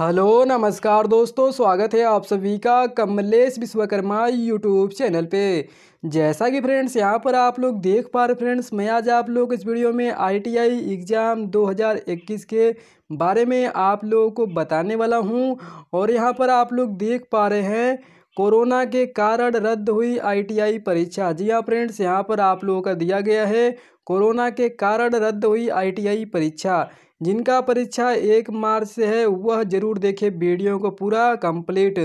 hello नमस्कार दोस्तों स्वागत है आप सभी का कमलेश विश्वकर्मा यूट्यूब चैनल पे जैसा कि फ्रेंड्स यहाँ पर आप लोग देख पा रहे फ्रेंड्स मैं आज आप लोग इस वीडियो में आईटीआई एग्ज़ाम 2021 के बारे में आप लोगों को बताने वाला हूँ और यहाँ पर आप लोग देख पा रहे हैं कोरोना के कारण रद्द हुई आईटीआई परीक्षा जी हाँ फ्रेंड्स यहाँ पर आप लोगों का दिया गया है कोरोना के कारण रद्द हुई आईटीआई परीक्षा जिनका परीक्षा एक मार्च से है वह ज़रूर देखे वीडियो को पूरा कंप्लीट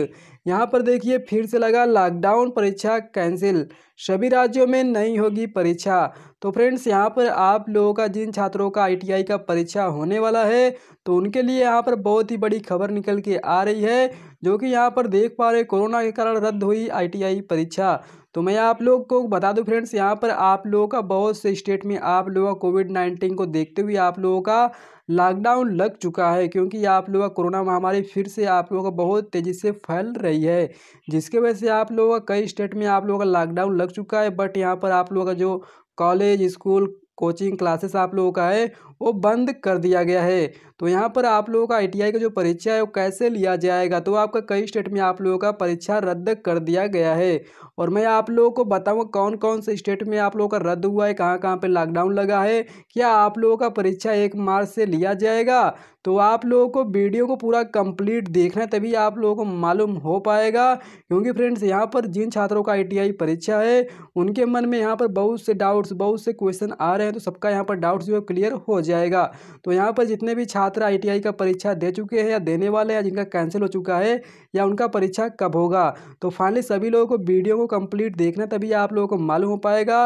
यहाँ पर देखिए फिर से लगा लॉकडाउन परीक्षा कैंसिल सभी राज्यों में नहीं होगी परीक्षा तो फ्रेंड्स यहाँ पर आप लोगों का जिन छात्रों का आईटीआई का परीक्षा होने वाला है तो उनके लिए यहाँ पर बहुत ही बड़ी खबर निकल के आ रही है जो कि यहाँ पर देख पा रहे कोरोना के कारण रद्द हुई आईटीआई परीक्षा तो मैं आप लोग को बता दूं फ्रेंड्स यहाँ पर आप लोगों का बहुत से स्टेट में आप लोगों का कोविड नाइन्टीन को देखते हुए आप लोगों का लॉकडाउन लग चुका है क्योंकि आप लोगों का कोरोना महामारी फिर से आप लोगों का बहुत तेज़ी से फैल रही है जिसके वजह से आप लोगों का कई स्टेट में आप लोगों का लॉकडाउन लग चुका है बट यहाँ पर आप लोगों का जो कॉलेज स्कूल कोचिंग क्लासेस आप लोगों का है वो बंद कर दिया गया है तो यहाँ पर आप लोगों का आई का जो परीक्षा है वो कैसे लिया जाएगा तो आपका कई स्टेट में आप लोगों का परीक्षा रद्द कर दिया गया है और मैं आप लोगों को बताऊँगा कौन कौन से स्टेट में आप लोगों का रद्द हुआ है कहाँ कहाँ पर लॉकडाउन लगा है क्या आप लोगों का परीक्षा एक मार्च से लिया जाएगा तो आप लोगों को वीडियो को पूरा कंप्लीट देखना तभी आप लोगों को मालूम हो पाएगा क्योंकि फ्रेंड्स यहाँ पर जिन छात्रों का आई परीक्षा है उनके मन में यहाँ पर बहुत से डाउट्स बहुत से क्वेश्चन आ रहे हैं तो सबका यहाँ पर डाउट्स जो है क्लियर हो जाए जाएगा तो यहाँ पर जितने भी छात्र आई का परीक्षा दे चुके हैं या देने वाले हैं जिनका कैंसिल हो चुका है या उनका परीक्षा कब होगा तो फाइनली सभी लोगों को वीडियो को कंप्लीट देखना तभी आप लोगों को मालूम हो पाएगा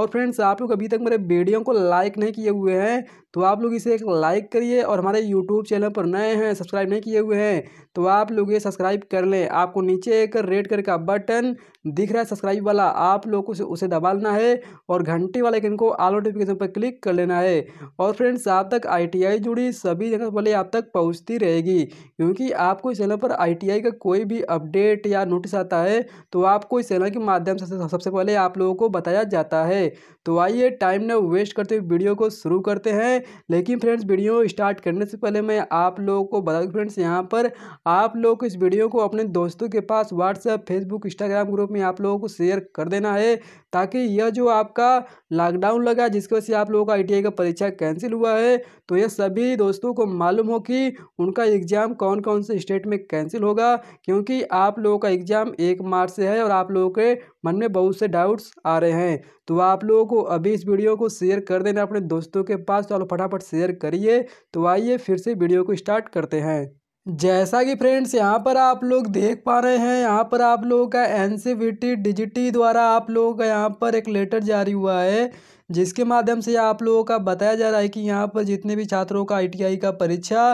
और फ्रेंड्स आप लोग अभी तक मेरे वीडियो को लाइक नहीं किए हुए हैं तो आप लोग इसे एक लाइक करिए और हमारे यूट्यूब चैनल पर नए हैं सब्सक्राइब नहीं किए हुए हैं तो आप लोग ये सब्सक्राइब कर लें आपको नीचे एक रेड कलर का बटन दिख रहा है सब्सक्राइब वाला आप लोग को उसे दबा लेना है और घंटी वाले किन को आल नोटिफिकेशन पर क्लिक कर लेना है और फ्रेंड्स आप तक आई जुड़ी सभी जगह पहले आप तक पहुँचती रहेगी क्योंकि आपको इस चैनल पर आई का कोई भी अपडेट या नोटिस आता है तो आपको इस चैनल के माध्यम से सबसे पहले आप लोगों को बताया जाता है तो आइए टाइम न वेस्ट करते हुए वीडियो को शुरू करते हैं लेकिन फ्रेंड्स वीडियो स्टार्ट करने से पहले मैं आप लोगों को बता दूँ फ्रेंड्स यहाँ पर आप लोग इस वीडियो को अपने दोस्तों के पास व्हाट्सएप फेसबुक इंस्टाग्राम ग्रुप में आप लोगों को शेयर कर देना है ताकि यह जो आपका लॉकडाउन लगा जिसकी वजह से आप लोगों का आई का परीक्षा कैंसिल हुआ है तो यह सभी दोस्तों को मालूम हो कि उनका एग्ज़ाम कौन कौन से स्टेट में कैंसिल होगा क्योंकि आप लोगों का एग्ज़ाम एक मार्च से है और आप लोगों के मन में बहुत से डाउट्स आ रहे हैं तो आप लोगों को अभी इस वीडियो को शेयर कर देना अपने दोस्तों के पास चलो तो फटाफट शेयर करिए तो आइए फिर से वीडियो को स्टार्ट करते हैं जैसा कि फ्रेंड्स यहाँ पर आप लोग देख पा रहे हैं यहाँ पर आप लोगों का एन सी बी टी डिजिटी द्वारा आप लोगों का यहाँ पर एक लेटर जारी हुआ है जिसके माध्यम से आप लोगों का बताया जा रहा है कि यहाँ पर जितने भी छात्रों का आई का परीक्षा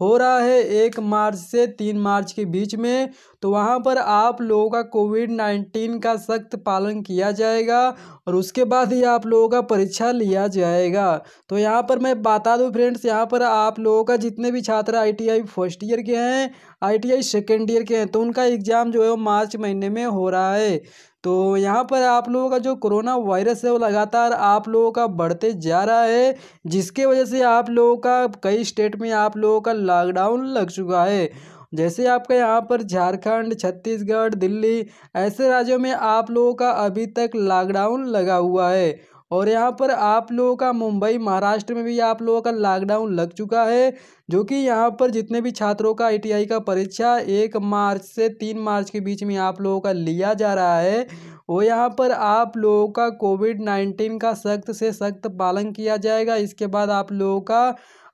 हो रहा है एक मार्च से तीन मार्च के बीच में तो वहाँ पर आप लोगों का कोविड नाइन्टीन का सख्त पालन किया जाएगा और उसके बाद ही आप लोगों का परीक्षा लिया जाएगा तो यहाँ पर मैं बता दूँ फ्रेंड्स यहाँ पर आप लोगों का जितने भी छात्र आईटीआई फर्स्ट ईयर के हैं आईटीआई सेकेंड ईयर के हैं तो उनका एग्ज़ाम जो है वो मार्च महीने में हो रहा है तो यहाँ पर आप लोगों का जो कोरोना वायरस है वो लगातार आप लोगों का बढ़ते जा रहा है जिसके वजह से आप लोगों का कई स्टेट में आप लोगों का लॉकडाउन लग चुका है जैसे आपका यहाँ पर झारखंड छत्तीसगढ़ दिल्ली ऐसे राज्यों में आप लोगों का अभी तक लॉकडाउन लगा हुआ है और यहाँ पर आप लोगों का मुंबई महाराष्ट्र में भी आप लोगों का लॉकडाउन लग चुका है जो कि यहाँ पर जितने भी छात्रों का आई का परीक्षा एक मार्च से तीन मार्च के बीच में आप लोगों का लिया जा रहा है वो यहाँ पर आप लोगों का कोविड नाइन्टीन का सख्त से सख्त पालन किया जाएगा इसके बाद आप लोगों का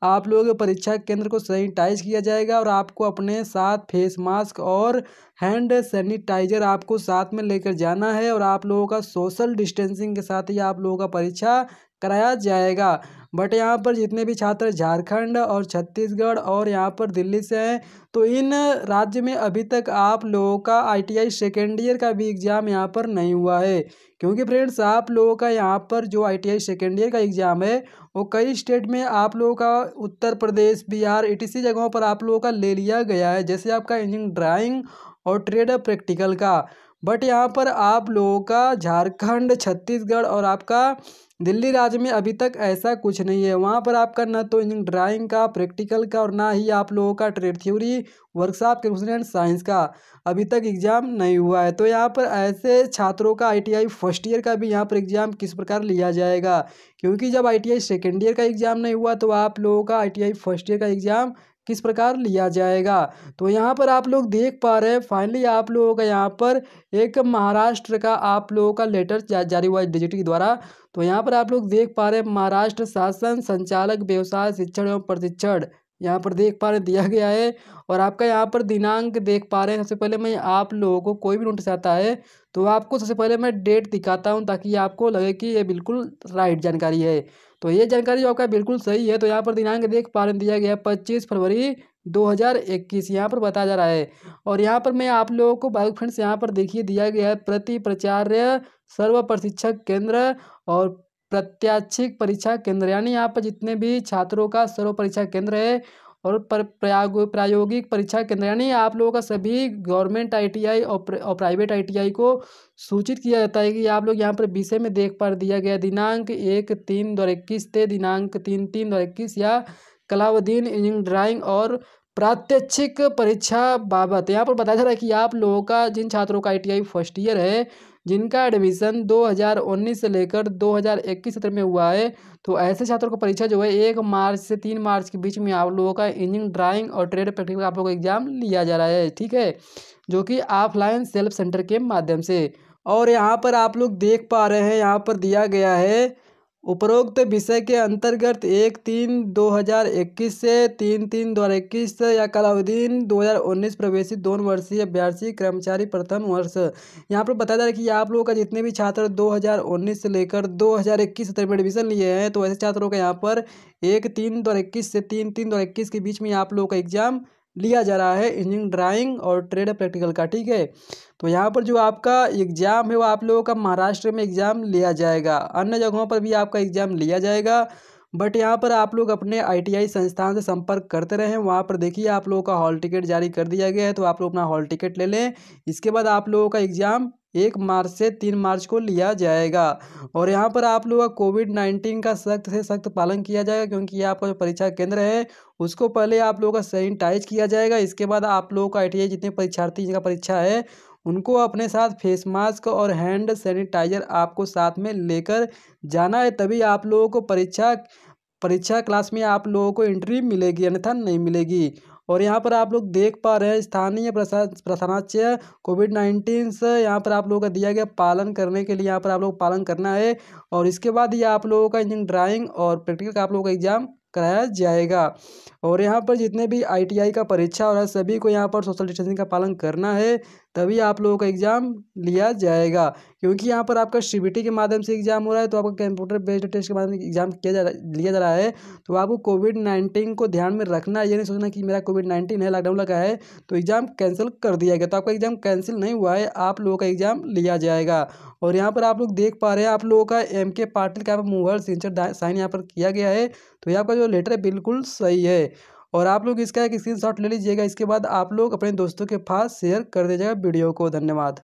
आप लोगों के परीक्षा केंद्र को सैनिटाइज किया जाएगा और आपको अपने साथ फेस मास्क और हैंड सैनिटाइजर आपको साथ में लेकर जाना है और आप लोगों का सोशल डिस्टेंसिंग के साथ ही आप लोगों का परीक्षा कराया जाएगा बट यहाँ पर जितने भी छात्र झारखंड और छत्तीसगढ़ और यहाँ पर दिल्ली से हैं तो इन राज्य में अभी तक आप लोगों का आईटीआई सेकेंड ईयर का भी एग्ज़ाम यहाँ पर नहीं हुआ है क्योंकि फ्रेंड्स आप लोगों का यहाँ पर जो आईटीआई सेकेंड ईयर का एग्ज़ाम है वो कई स्टेट में आप लोगों का उत्तर प्रदेश बिहार इटीसी जगहों पर आप लोगों का ले लिया गया है जैसे आपका इंजीनियरिंग ड्राइंग और ट्रेड प्रैक्टिकल का बट यहाँ पर आप लोगों का झारखंड छत्तीसगढ़ और आपका दिल्ली राज्य में अभी तक ऐसा कुछ नहीं है वहाँ पर आपका ना तो ड्राइंग का प्रैक्टिकल का और ना ही आप लोगों का trade theory workshop question and science का अभी तक एग्ज़ाम नहीं हुआ है तो यहाँ पर ऐसे छात्रों का आईटीआई फर्स्ट ईयर का भी यहाँ पर एग्ज़ाम किस प्रकार लिया जाएगा क्योंकि जब आईटीआई सेकेंड ईयर का एग्ज़ाम नहीं हुआ तो आप लोगों का आईटीआई फर्स्ट ईयर का एग्ज़ाम किस प्रकार लिया जाएगा तो यहाँ पर आप लोग देख पा रहे हैं फाइनली आप लोगों का यहाँ पर एक महाराष्ट्र का आप लोगों का लेटर जा, जारी हुआ है डिजिट के द्वारा तो यहाँ पर आप लोग देख पा रहे हैं महाराष्ट्र शासन संचालक व्यवसाय शिक्षण एवं प्रशिक्षण यहाँ पर देख पा रहे दिया गया है और आपका यहाँ पर दिनांक देख पा रहे हैं सबसे पहले मैं आप लोगों को कोई भी नोटिस आता है तो आपको सबसे पहले मैं डेट दिखाता हूँ ताकि आपको लगे कि ये बिल्कुल राइट जानकारी है तो ये जानकारी जो आपका बिल्कुल सही है तो यहाँ पर दिनांक देख पा रहे दिया गया है पच्चीस फरवरी 2021 यहाँ पर बताया जा रहा है और यहाँ पर मैं आप लोगों को बाइक फ्रेंड्स यहाँ पर देखिए दिया गया है प्रति प्राचार्य सर्व प्रशिक्षक केंद्र और प्रत्याक्षिक परीक्षा केंद्र यानी यहाँ पर जितने भी छात्रों का सर्व परीक्षा केंद्र है और पर प्रयाग प्रायोगिक परीक्षा केंद्र यानी आप लोगों का सभी गवर्नमेंट आईटीआई और प्राइवेट आईटीआई को सूचित किया जाता है कि आप लोग यहाँ पर विषय में देख पा दिया गया दिनांक एक तीन दो इक्कीस से दिनांक तीन तीन दो इक्कीस या कलावधीन इंजीनियरिंग ड्राइंग और प्रात्यक्षिक परीक्षा बाबत यहाँ पर बताया जा रहा है कि आप लोगों का जिन छात्रों का आई फर्स्ट ईयर है जिनका एडमिशन 2019 से लेकर 2021 सत्र में हुआ है तो ऐसे छात्रों को परीक्षा जो है एक मार्च से तीन मार्च के बीच में आप लोगों का इंजीनियरिंग ड्राइंग और ट्रेड प्रैक्टिकल आप लोगों का एग्ज़ाम लिया जा रहा है ठीक है जो कि ऑफलाइन सेल्फ सेंटर के माध्यम से और यहाँ पर आप लोग देख पा रहे हैं यहाँ पर दिया गया है उपरोक्त विषय के अंतर्गत एक तीन दो हज़ार इक्कीस से तीन तीन दो हज़ार इक्कीस या कलावधीन दो हज़ार उन्नीस प्रवेशित दोन वर्षीय अभ्यार्थी कर्मचारी प्रथम वर्ष यहाँ पर बताया जा रहा है कि आप लोगों का जितने भी छात्र दो हज़ार उन्नीस से लेकर दो हज़ार इक्कीस तक एडमिशन लिए हैं तो ऐसे छात्रों का यहाँ पर एक तीन दो हज़ार इक्कीस से तीन तीन दो हज़ार इक्कीस के बीच में आप लोगों का एग्ज़ाम लिया जा रहा है इंजीनियरिंग ड्राइंग और ट्रेड प्रैक्टिकल का ठीक है तो यहाँ पर जो आपका एग्ज़ाम है वो आप लोगों का महाराष्ट्र में एग्ज़ाम लिया जाएगा अन्य जगहों पर भी आपका एग्ज़ाम लिया जाएगा बट यहाँ पर आप लोग अपने आईटीआई संस्थान से संपर्क करते रहें वहाँ पर देखिए आप लोगों का हॉल टिकट जारी कर दिया गया है तो आप लोग अपना हॉल टिकट ले लें इसके बाद आप लोगों का एग्ज़ाम एक मार्च से तीन मार्च को लिया जाएगा और यहाँ पर आप लोगों का कोविड नाइन्टीन का सख्त से सख्त पालन किया जाएगा क्योंकि ये आपका जो परीक्षा केंद्र है उसको पहले आप लोगों का सैनिटाइज किया जाएगा इसके बाद आप लोगों का आई जितने परीक्षार्थी जिनका परीक्षा है उनको अपने साथ फेस मास्क और हैंड सैनिटाइजर आपको साथ में लेकर जाना है तभी आप लोगों को परीक्षा परीक्षा क्लास में आप लोगों को एंट्री मिलेगी अन्यथा नहीं मिलेगी और यहाँ पर आप लोग देख पा रहे हैं स्थानीय प्रशासनाच्य कोविड नाइन्टीन से यहाँ पर आप लोगों का दिया गया पालन करने के लिए यहाँ पर आप लोग पालन करना है और इसके बाद ये आप लोगों का इंजीनियरिंग ड्राइंग और प्रैक्टिकल का आप लोगों का एग्जाम कराया जाएगा और यहाँ पर जितने भी आईटीआई का परीक्षा हो रहा है सभी को यहाँ पर सोशल डिस्टेंसिंग का पालन करना है तभी आप लोगों का एग्ज़ाम लिया जाएगा क्योंकि यहाँ पर आपका सीबीटी के माध्यम से एग्ज़ाम हो रहा है तो आपका कंप्यूटर बेस्ड टेस्ट के माध्यम से एग्ज़ाम किया जा रहा लिया जा रहा है तो आपको कोविड नाइन्टीन को ध्यान में रखना है ये नहीं सोचना कि मेरा कोविड नाइन्टीन है लॉकडाउन लगा है तो एग्ज़ाम कैंसिल कर दिया गया तो आपका एग्ज़ाम कैंसिल नहीं हुआ है आप लोगों का एग्ज़ाम लिया जाएगा और यहाँ पर आप लोग देख पा रहे हैं आप लोगों का एम के पाटिल का मुगल सिग्नेचर साइन यहाँ पर किया गया है तो ये आपका जो लेटर है बिल्कुल सही है और आप लोग इसका एक स्क्रीन ले लीजिएगा इसके बाद आप लोग अपने दोस्तों के पास शेयर कर दीजिएगा वीडियो को धन्यवाद